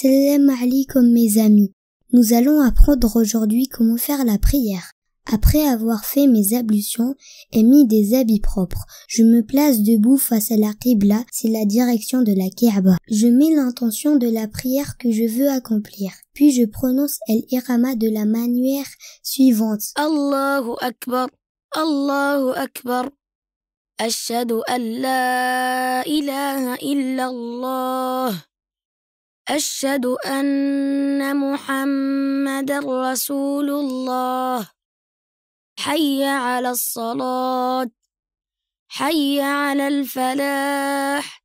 Salam comme mes amis. Nous allons apprendre aujourd'hui comment faire la prière. Après avoir fait mes ablutions et mis des habits propres, je me place debout face à la Qibla, c'est la direction de la Kaaba. Je mets l'intention de la prière que je veux accomplir. Puis je prononce El Irama de la manière suivante. Allahu Akbar, Allahu Akbar, أشهد أن لا إله إلا الله أشهد أن محمدا رسول الله حي على الصلاة حي على الفلاح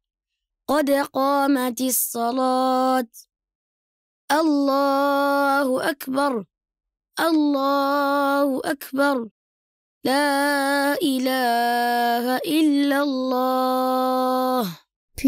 قد قامت الصلاة الله أكبر الله أكبر Puis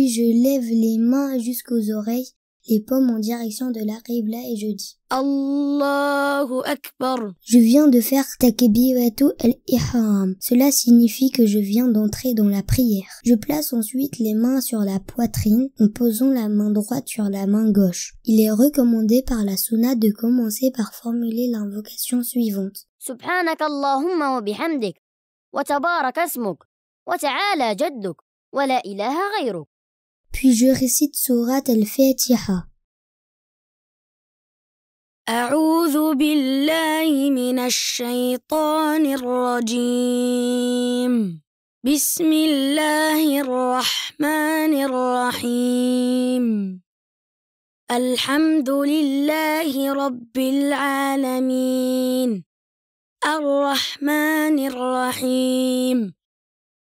je lève les mains jusqu'aux oreilles les pommes en direction de la ribla et je dis Allahu Akbar. Je viens de faire takbiratu al-ihram. Cela signifie que je viens d'entrer dans la prière. Je place ensuite les mains sur la poitrine en posant la main droite sur la main gauche. Il est recommandé par la sunna de commencer par formuler l'invocation suivante. wa wa tabarakasmuk wa ta'ala jadduk wa la ilaha ghayruk puis je récite sourate al-Fatiha. أعوذ بالله من الشيطان الرجيم بسم الله الرحمن الرحيم الحمد لله رب العالمين الرحمن الرحيم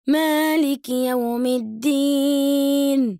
مالك يوم الدين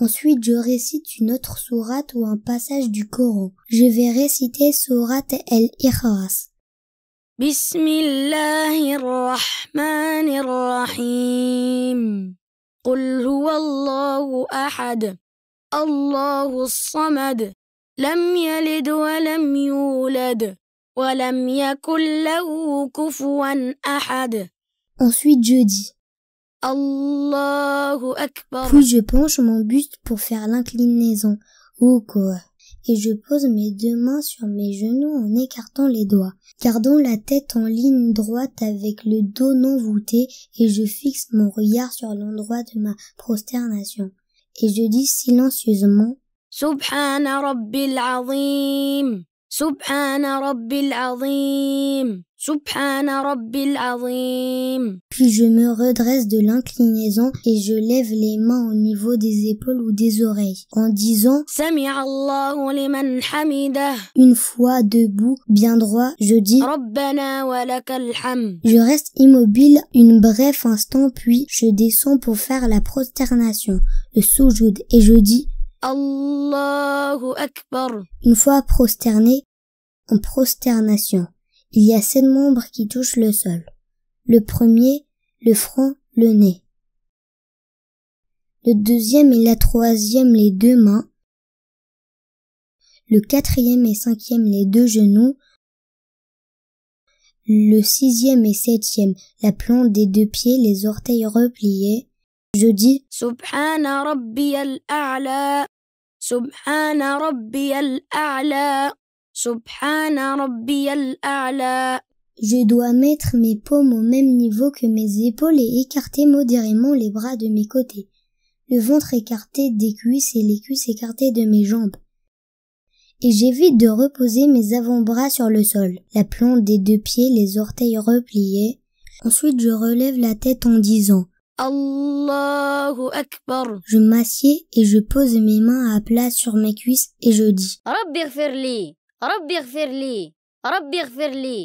Ensuite, je récite une autre sourate ou un passage du Coran. Je vais réciter sourate El-Ikhlas. Bismillahirrahmanirrahim. huwallahu ahad. Allahu samad. Lam yalid wa lam yulad. Wa lam yakul lahu kufuwan ahad. Ensuite je dis puis je penche mon buste pour faire l'inclinaison, ou quoi, et je pose mes deux mains sur mes genoux en écartant les doigts. Gardant la tête en ligne droite avec le dos non voûté et je fixe mon regard sur l'endroit de ma prosternation. Et je dis silencieusement Azim puis je me redresse de l'inclinaison et je lève les mains au niveau des épaules ou des oreilles en disant سمع الله لمن حمده Une fois debout, bien droit, je dis Je reste immobile une bref instant puis je descends pour faire la prosternation, le soujoud et je dis une fois prosterné, en prosternation, il y a sept membres qui touchent le sol. Le premier, le front, le nez. Le deuxième et la troisième, les deux mains. Le quatrième et cinquième, les deux genoux. Le sixième et septième, la plante des deux pieds, les orteils repliés. Je dis Subhana Rabbi al-A'la, Je dois mettre mes paumes au même niveau que mes épaules et écarter modérément les bras de mes côtés, le ventre écarté des cuisses et les cuisses écartées de mes jambes. Et j'évite de reposer mes avant-bras sur le sol, la plante des deux pieds, les orteils repliés. Ensuite je relève la tête en disant Akbar. Je m'assieds et je pose mes mains à plat sur mes cuisses et je dis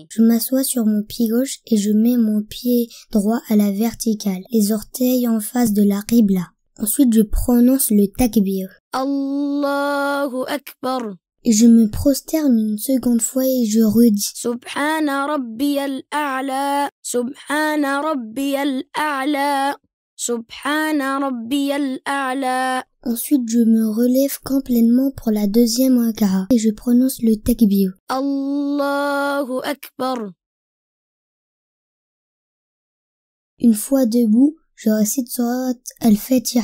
Je m'assois sur mon pied gauche et je mets mon pied droit à la verticale, les orteils en face de la ribla. Ensuite, je prononce le takbir. Allahu Akbar et je me prosterne une seconde fois et je redis Subhana Rabbi al-A'la, Subhana Rabbi al-A'la, Subhana Rabbi al-A'la. Ensuite, je me relève complètement pour la deuxième rak'a et je prononce le takbir. Allahu Akbar. Une fois debout, je récite Surat al-Fatiha.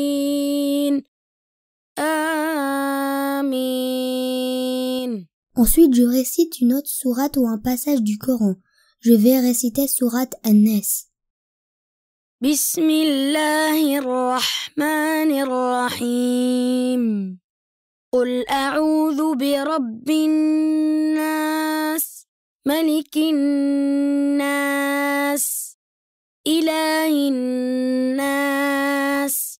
Ensuite, je récite une autre sourate ou un passage du Coran. Je vais réciter sourate An-Nas. Bismillahirrahmanirrahim. قل bi برب Nas. ملك Nas. Ilahin nas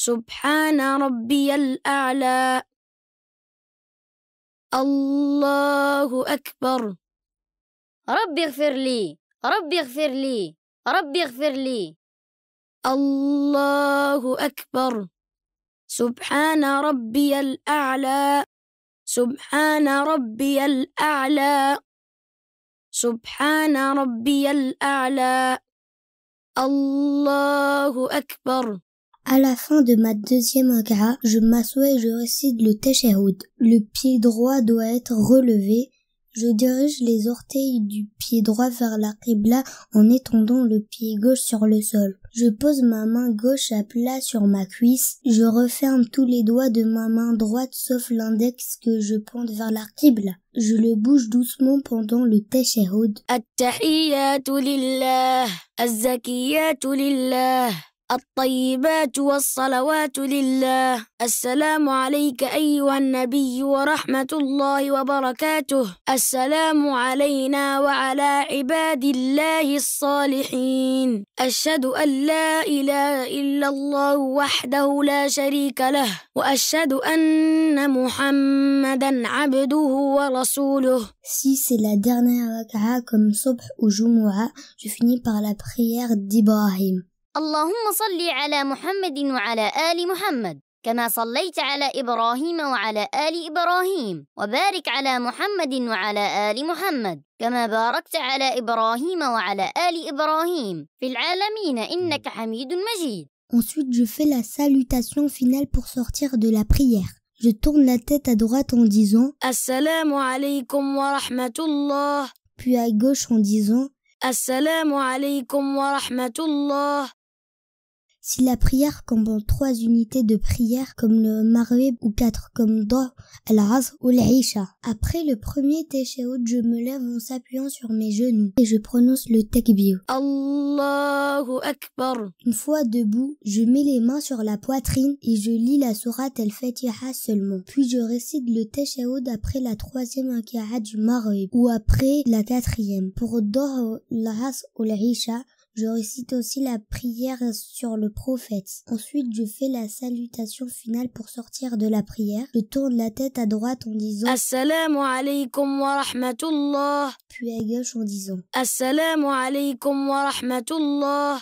سبحان ربي الأعلى الله أكبر ربي اغفر لي ربي اغفر لي ربي اغفر لي الله أكبر سبحان ربي الأعلى سبحان ربي الأعلى سبحان ربي الأعلى الله أكبر À la fin de ma deuxième raka, je m'assois et je récite le tesherhoud. Le pied droit doit être relevé. Je dirige les orteils du pied droit vers la en étendant le pied gauche sur le sol. Je pose ma main gauche à plat sur ma cuisse. Je referme tous les doigts de ma main droite sauf l'index que je pointe vers la Je le bouge doucement pendant le tesherhoud. الطيبات والصلوات لله السلام عليك أيها النبي ورحمة الله وبركاته السلام علينا وعلى عباد الله الصالحين أشهد أن لا إله إلا الله وحده لا شريك له وأشهد أن محمدا عبده ورسوله Si c'est la dernière raka'a comme sobh ou jumu'a, je finis par la prière d'Ibrahim. اللهم صل على محمد وعلى آل محمد كما صليت على إبراهيم وعلى آل إبراهيم وبارك على محمد وعلى آل محمد كما باركت على إبراهيم وعلى آل إبراهيم في العالمين إنك حميد مجيد Ensuite, je fais la salutation finale pour sortir de la prière. Je tourne la tête à droite en disant Assalamu alaikum wa rahmatullah. Puis à gauche en disant Assalamu alaikum wa rahmatullah. Si la prière comprend trois unités de prière comme le Marweb ou quatre comme Do, al ou l'Isha. Après le premier Teshahhud, je me lève en s'appuyant sur mes genoux et je prononce le Takbir. Allahu Akbar. Une fois debout, je mets les mains sur la poitrine et je lis la sourate Al-Fatiha seulement. Puis je récite le Teshahhud après la troisième akiaha du Marweb ou après la quatrième. Pour Do, al ou l'Isha, je récite aussi la prière sur le prophète. Ensuite, je fais la salutation finale pour sortir de la prière. Je tourne la tête à droite en disant Assalamu alaikum wa rahmatullah. Puis à gauche en disant Assalamu alaikum wa rahmatullah.